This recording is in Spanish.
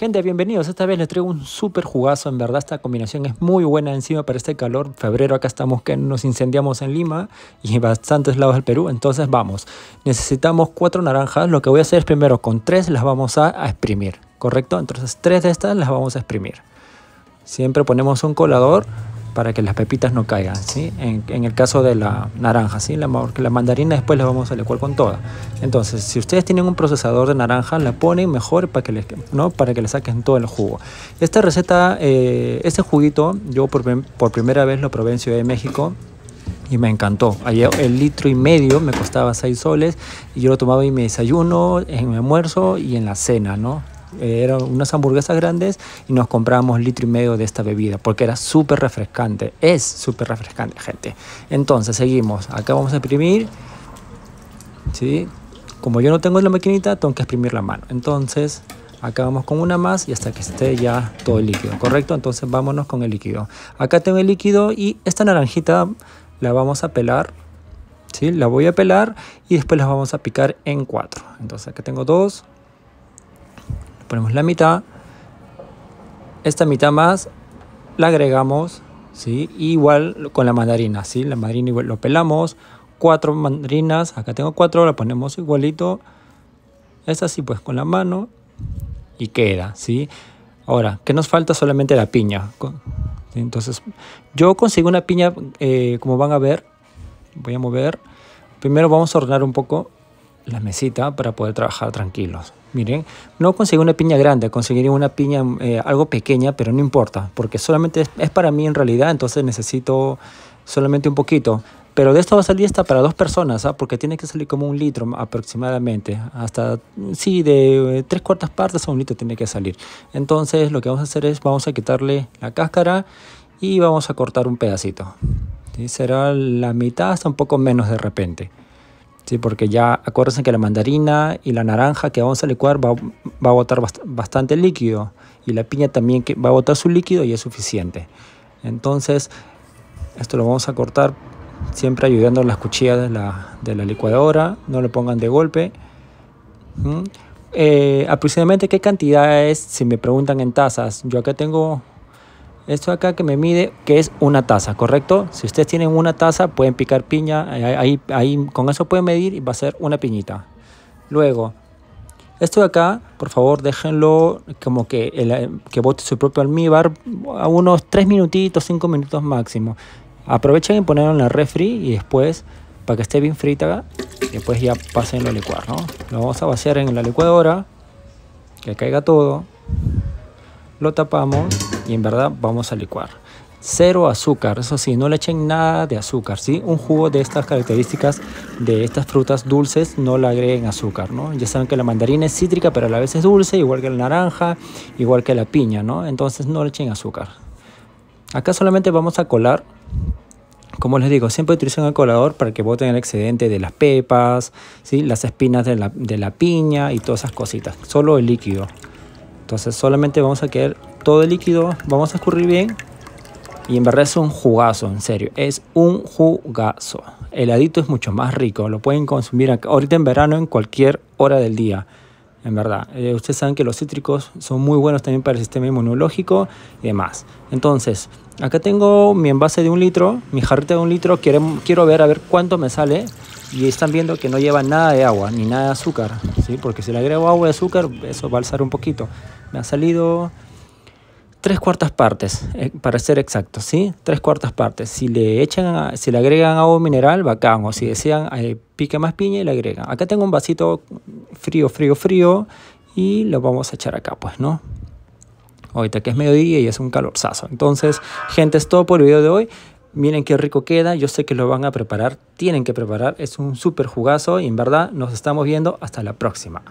Gente, bienvenidos. Esta vez les traigo un super jugazo. En verdad, esta combinación es muy buena encima para este calor. Febrero, acá estamos que nos incendiamos en Lima y en bastantes lados del Perú. Entonces, vamos. Necesitamos cuatro naranjas. Lo que voy a hacer es primero con tres las vamos a, a exprimir, ¿correcto? Entonces, tres de estas las vamos a exprimir. Siempre ponemos un colador para que las pepitas no caigan, ¿sí? En, el caso de la naranja, ¿sí? La, porque la mandarina después la vamos a licuar con toda. Entonces, si ustedes tienen un procesador de naranja, la ponen mejor para que le, saquen todo el jugo. Esta receta, eh, este juguito, yo por, por primera vez lo probé en Ciudad de México y me encantó. allá el litro y medio me costaba 6 soles y yo lo tomaba en mi desayuno, en mi almuerzo y en la cena, ¿no? Eh, eran unas hamburguesas grandes y nos compramos litro y medio de esta bebida porque era súper refrescante. Es súper refrescante, gente. Entonces, seguimos. Acá vamos a imprimir. ¿sí? Como yo no tengo la maquinita, tengo que exprimir la mano. Entonces, acá vamos con una más y hasta que esté ya todo el líquido, ¿correcto? Entonces, vámonos con el líquido. Acá tengo el líquido y esta naranjita la vamos a pelar. ¿Sí? La voy a pelar y después las vamos a picar en cuatro. Entonces acá tengo dos, ponemos la mitad, esta mitad más la agregamos, ¿sí? igual con la mandarina, ¿sí? la mandarina igual lo pelamos, cuatro mandarinas, acá tengo cuatro, la ponemos igualito, es así pues con la mano y queda, ¿sí? Ahora, que nos falta? Solamente la piña. Entonces, yo consigo una piña, eh, como van a ver, voy a mover, primero vamos a ordenar un poco la mesita para poder trabajar tranquilos. Miren, no conseguí una piña grande, conseguiría una piña eh, algo pequeña, pero no importa, porque solamente es, para mí en realidad, entonces necesito solamente un poquito. Pero de esto va a salir esta para dos personas, ¿ah? porque tiene que salir como un litro aproximadamente. Hasta, si de eh, tres cuartas partes a un litro tiene que salir. Entonces lo que vamos a hacer es, vamos a quitarle la cáscara y vamos a cortar un pedacito. será la mitad hasta un poco menos de repente. ¿sí? porque ya acuérdense que la mandarina y la naranja que vamos a licuar va, a botar bastante líquido y la piña también que va a botar su líquido y es suficiente. Entonces, esto lo vamos a cortar siempre ayudando las cuchillas de la, licuadora, no lo pongan de golpe. Eh, aproximadamente qué cantidad es, si me preguntan en tazas, yo acá tengo esto acá que me mide, que es una taza, ¿correcto? Si ustedes tienen una taza, pueden picar piña, ahí, ahí con eso pueden medir y va a ser una piñita. Luego, esto de acá, por favor, déjenlo como que, que bote su propio almíbar a unos 3 minutitos, 5 minutos máximo. Aprovechen y ponerlo en la refri y después, para que esté bien frita, después ya pasen a licuar, ¿no? Lo vamos a vaciar en la licuadora, que caiga todo. Lo tapamos y en verdad vamos a licuar. Cero azúcar, eso sí, no le echen nada de azúcar, ¿sí? Un jugo de estas características, de estas frutas dulces, no le agreguen azúcar, ¿no? Ya saben que la mandarina es cítrica, pero a la vez es dulce, igual que la naranja, igual que la piña, ¿no? Entonces no le echen azúcar. Acá solamente vamos a colar como les digo, siempre utilizan el colador para que boten el excedente de las pepas, ¿sí? las espinas de la, de la, piña y todas esas cositas. Solo el líquido. Entonces solamente vamos a querer todo el líquido, vamos a escurrir bien. Y en verdad es un jugazo, en serio, es un jugazo. El es mucho más rico, lo pueden consumir ahorita en verano en cualquier hora del día. En verdad, eh, ustedes saben que los cítricos son muy buenos también para el sistema inmunológico y demás. Entonces, acá tengo mi envase de un litro, mi jarrita de un litro, quiero, quiero ver a ver cuánto me sale. Y están viendo que no lleva nada de agua ni nada de azúcar, ¿sí? porque si le agrego agua y azúcar, eso va a alzar un poquito. Me ha salido tres cuartas partes, eh, para ser exacto, ¿sí? Tres cuartas partes. Si le echan, si le agregan agua mineral, bacán. O si desean, eh, pique más piña y le agregan. Acá tengo un vasito frío, frío, frío. Y lo vamos a echar acá, pues, ¿no? Ahorita que es mediodía y es un calorzazo. Entonces, gente, es todo por el video de hoy. Miren qué rico queda. Yo sé que lo van a preparar. Tienen que preparar. Es un súper jugazo. Y en verdad, nos estamos viendo. Hasta la próxima.